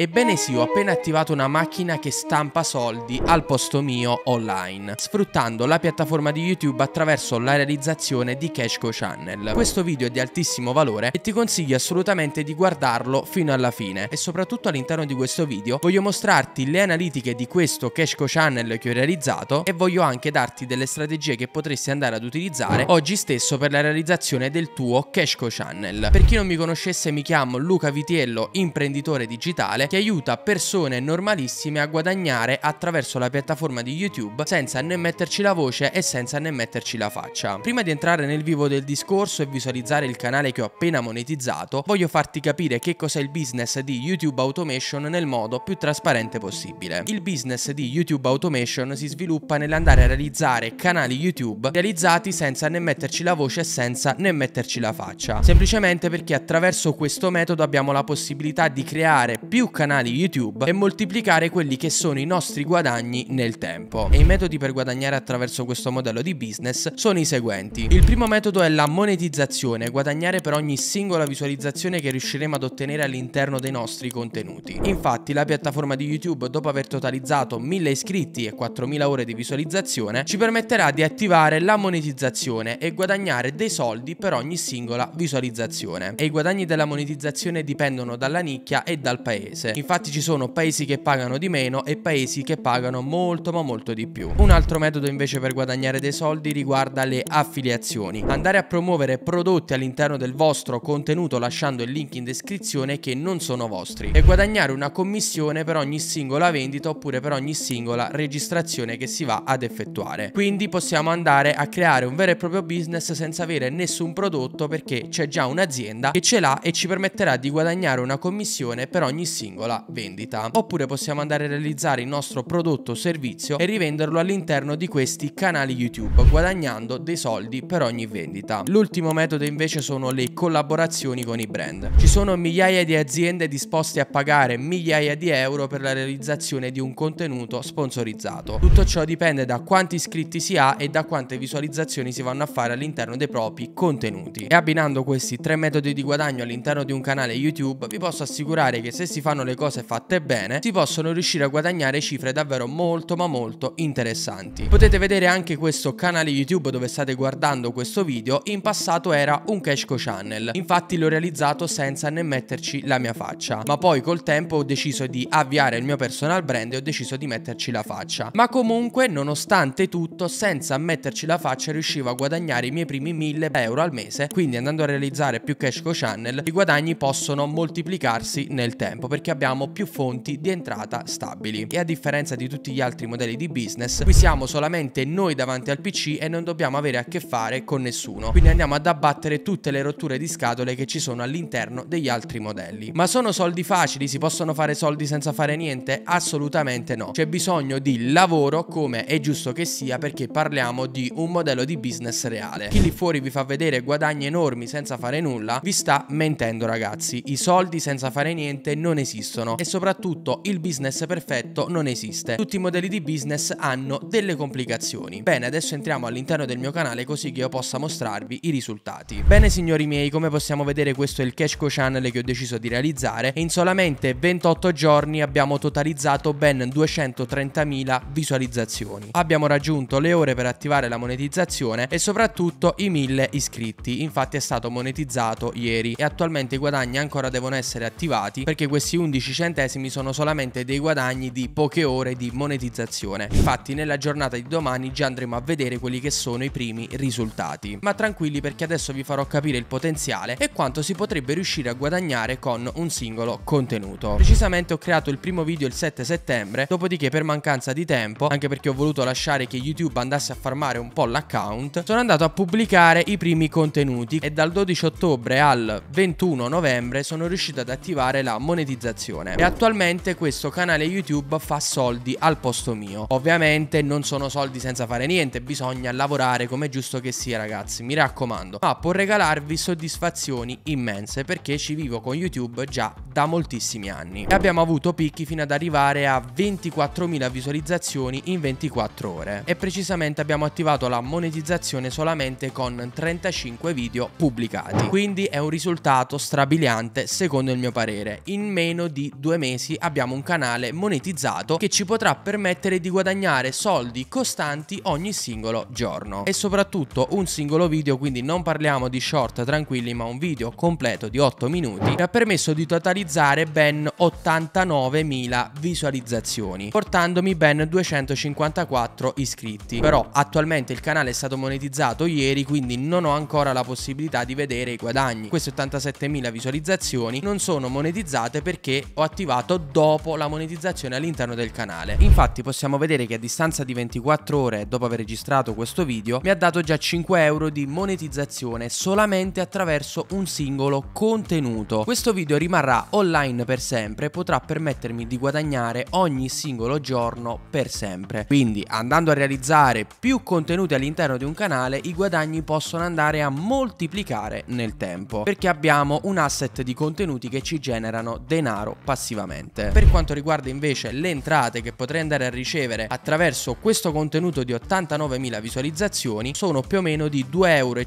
Ebbene sì, ho appena attivato una macchina che stampa soldi al posto mio online, sfruttando la piattaforma di YouTube attraverso la realizzazione di Cashco Channel. Questo video è di altissimo valore e ti consiglio assolutamente di guardarlo fino alla fine e soprattutto all'interno di questo video voglio mostrarti le analitiche di questo Cashco Channel che ho realizzato e voglio anche darti delle strategie che potresti andare ad utilizzare oggi stesso per la realizzazione del tuo Cashco Channel. Per chi non mi conoscesse mi chiamo Luca Vitiello, imprenditore digitale che aiuta persone normalissime a guadagnare attraverso la piattaforma di YouTube senza né metterci la voce e senza né metterci la faccia. Prima di entrare nel vivo del discorso e visualizzare il canale che ho appena monetizzato, voglio farti capire che cos'è il business di YouTube Automation nel modo più trasparente possibile. Il business di YouTube Automation si sviluppa nell'andare a realizzare canali YouTube realizzati senza né metterci la voce e senza né metterci la faccia. Semplicemente perché attraverso questo metodo abbiamo la possibilità di creare più canali canali YouTube e moltiplicare quelli che sono i nostri guadagni nel tempo. E i metodi per guadagnare attraverso questo modello di business sono i seguenti. Il primo metodo è la monetizzazione, guadagnare per ogni singola visualizzazione che riusciremo ad ottenere all'interno dei nostri contenuti. Infatti la piattaforma di YouTube dopo aver totalizzato 1000 iscritti e 4000 ore di visualizzazione ci permetterà di attivare la monetizzazione e guadagnare dei soldi per ogni singola visualizzazione. E i guadagni della monetizzazione dipendono dalla nicchia e dal paese differenze. Infatti ci sono paesi che pagano di meno e paesi che pagano molto ma molto di più. Un altro metodo invece per guadagnare dei soldi riguarda le affiliazioni. Andare a promuovere prodotti all'interno del vostro contenuto lasciando il link in descrizione che non sono vostri e guadagnare una commissione per ogni singola vendita oppure per ogni singola registrazione che si va ad effettuare. Quindi possiamo andare a creare un vero e proprio business senza avere nessun prodotto perché c'è già un'azienda che ce l'ha e ci permetterà di guadagnare una commissione per ogni singola singola vendita. Oppure possiamo andare a realizzare il nostro prodotto o servizio e rivenderlo all'interno di questi canali YouTube, guadagnando dei soldi per ogni vendita. L'ultimo metodo invece sono le collaborazioni con i brand. Ci sono migliaia di aziende disposte a pagare migliaia di euro per la realizzazione di un contenuto sponsorizzato. Tutto ciò dipende da quanti iscritti si ha e da quante visualizzazioni si vanno a fare all'interno dei propri contenuti. E abbinando questi tre metodi di guadagno all'interno di un canale YouTube, vi posso assicurare che se si fanno fanno le cose fatte bene, si possono riuscire a guadagnare cifre davvero molto ma molto interessanti. Potete vedere anche questo canale YouTube dove state guardando questo video, in passato era un Cashco Channel, infatti l'ho realizzato senza né metterci la mia faccia, ma poi col tempo ho deciso di avviare il mio personal brand e ho deciso di metterci la faccia. Ma comunque, nonostante tutto, senza metterci la faccia riuscivo a guadagnare i miei primi 1000 euro al mese, quindi andando a realizzare più Cashco Channel, i guadagni possono moltiplicarsi nel tempo perché perché abbiamo più fonti di entrata stabili e a differenza di tutti gli altri modelli di business qui siamo solamente noi davanti al pc e non dobbiamo avere a che fare con nessuno quindi andiamo ad abbattere tutte le rotture di scatole che ci sono all'interno degli altri modelli ma sono soldi facili si possono fare soldi senza fare niente assolutamente no c'è bisogno di lavoro come è giusto che sia perché parliamo di un modello di business reale chi lì fuori vi fa vedere guadagni enormi senza fare nulla vi sta mentendo ragazzi i soldi senza fare niente non esistono esistono e soprattutto il business perfetto non esiste. Tutti i modelli di business hanno delle complicazioni. Bene, adesso entriamo all'interno del mio canale così che io possa mostrarvi i risultati. Bene signori miei, come possiamo vedere questo è il cash co channel che ho deciso di realizzare e in solamente 28 giorni abbiamo totalizzato ben 230.000 visualizzazioni. Abbiamo raggiunto le ore per attivare la monetizzazione e soprattutto i 1000 iscritti, infatti è stato monetizzato ieri e attualmente i guadagni ancora devono essere attivati perché questi 11 11 centesimi sono solamente dei guadagni di poche ore di monetizzazione. Infatti nella giornata di domani già andremo a vedere quelli che sono i primi risultati. Ma tranquilli perché adesso vi farò capire il potenziale e quanto si potrebbe riuscire a guadagnare con un singolo contenuto. Precisamente ho creato il primo video il 7 settembre, dopodiché per mancanza di tempo, anche perché ho voluto lasciare che YouTube andasse a farmare un po' l'account, sono andato a pubblicare i primi contenuti e dal 12 ottobre al 21 novembre sono riuscito ad attivare la monetizzazione comunicazione. E attualmente questo canale YouTube fa soldi al posto mio. Ovviamente non sono soldi senza fare niente, bisogna lavorare come è giusto che sia ragazzi, mi raccomando. Ma può regalarvi soddisfazioni immense perché ci vivo con YouTube già da moltissimi anni. E abbiamo avuto picchi fino ad arrivare a 24.000 visualizzazioni in 24 ore. E precisamente abbiamo attivato la monetizzazione solamente con 35 video pubblicati. Quindi è un risultato strabiliante secondo il mio parere. In meno di due mesi abbiamo un canale monetizzato che ci potrà permettere di guadagnare soldi costanti ogni singolo giorno. E soprattutto un singolo video, quindi non parliamo di short tranquilli ma un video completo di 8 minuti che ha permesso di totalizzare ben 89.000 visualizzazioni portandomi ben 254 iscritti. Però attualmente il canale è stato monetizzato ieri quindi non ho ancora la possibilità di vedere i guadagni. Queste 87.000 visualizzazioni non sono monetizzate perché che ho attivato dopo la monetizzazione all'interno del canale. Infatti possiamo vedere che a distanza di 24 ore dopo aver registrato questo video mi ha dato già 5 euro di monetizzazione solamente attraverso un singolo contenuto. Questo video rimarrà online per sempre e potrà permettermi di guadagnare ogni singolo giorno per sempre. Quindi andando a realizzare più contenuti all'interno di un canale i guadagni possono andare a moltiplicare nel tempo perché abbiamo un asset di contenuti che ci generano denaro denaro passivamente. Per quanto riguarda invece le entrate che potrei andare a ricevere attraverso questo contenuto di 89.000 visualizzazioni sono più o meno di 2,50 euro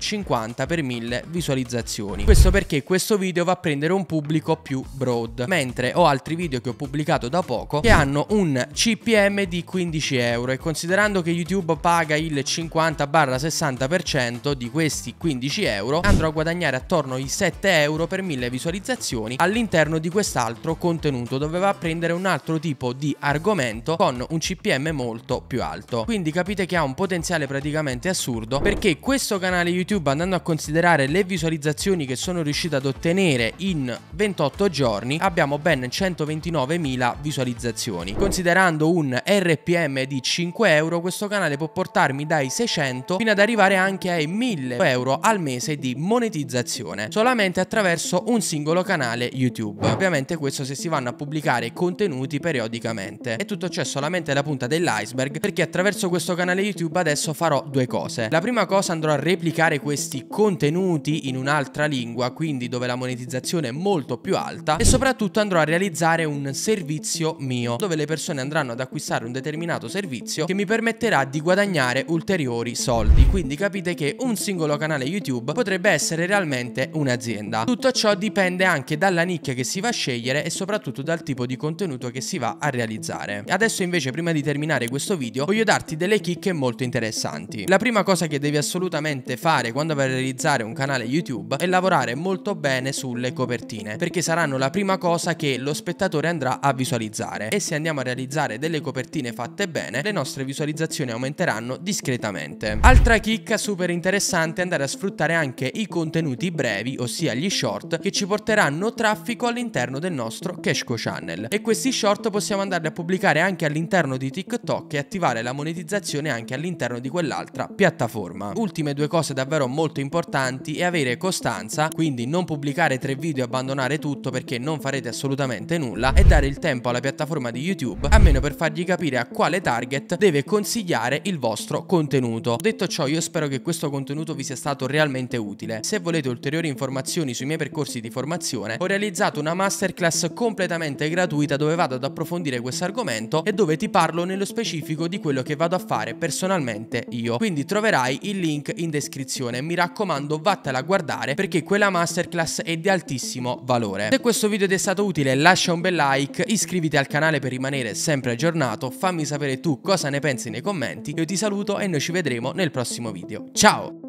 per 1000 visualizzazioni. Questo perché questo video va a prendere un pubblico più broad, mentre ho altri video che ho pubblicato da poco che hanno un CPM di 15 euro e considerando che YouTube paga il 50-60% di questi 15 euro andrò a guadagnare attorno ai 7 euro per 1000 visualizzazioni all'interno di quest'altro altro contenuto, doveva prendere un altro tipo di argomento con un CPM molto più alto. Quindi capite che ha un potenziale praticamente assurdo perché questo canale YouTube andando a considerare le visualizzazioni che sono riuscito ad ottenere in 28 giorni abbiamo ben 129.000 visualizzazioni. Considerando un RPM di 5 euro questo canale può portarmi dai 600 fino ad arrivare anche ai 1000 euro al mese di monetizzazione solamente attraverso un singolo canale YouTube. Ovviamente questo questo se si vanno a pubblicare contenuti periodicamente. E tutto ciò è solamente la punta dell'iceberg perché attraverso questo canale YouTube adesso farò due cose. La prima cosa andrò a replicare questi contenuti in un'altra lingua, quindi dove la monetizzazione è molto più alta e soprattutto andrò a realizzare un servizio mio dove le persone andranno ad acquistare un determinato servizio che mi permetterà di guadagnare ulteriori soldi. Quindi capite che un singolo canale YouTube potrebbe essere realmente un'azienda. Tutto ciò dipende anche dalla nicchia che si va a scegliere e soprattutto dal tipo di contenuto che si va a realizzare. Adesso invece prima di terminare questo video voglio darti delle chicche molto interessanti. La prima cosa che devi assolutamente fare quando vai a realizzare un canale YouTube è lavorare molto bene sulle copertine perché saranno la prima cosa che lo spettatore andrà a visualizzare e se andiamo a realizzare delle copertine fatte bene le nostre visualizzazioni aumenteranno discretamente. Altra chicca super interessante è andare a sfruttare anche i contenuti brevi ossia gli short che ci porteranno traffico all'interno del nostro nostro Cashco Channel e questi short possiamo andarli a pubblicare anche all'interno di TikTok e attivare la monetizzazione anche all'interno di quell'altra piattaforma. Ultime due cose davvero molto importanti è avere costanza, quindi non pubblicare tre video e abbandonare tutto perché non farete assolutamente nulla e dare il tempo alla piattaforma di YouTube almeno per fargli capire a quale target deve consigliare il vostro contenuto. Detto ciò io spero che questo contenuto vi sia stato realmente utile. Se volete ulteriori informazioni sui miei percorsi di formazione ho realizzato una masterclass completamente gratuita dove vado ad approfondire questo argomento e dove ti parlo nello specifico di quello che vado a fare personalmente io. Quindi troverai il link in descrizione. Mi raccomando, vattela a guardare perché quella masterclass è di altissimo valore. Se questo video ti è stato utile, lascia un bel like, iscriviti al canale per rimanere sempre aggiornato, fammi sapere tu cosa ne pensi nei commenti, io ti saluto e noi ci vedremo nel prossimo video. Ciao!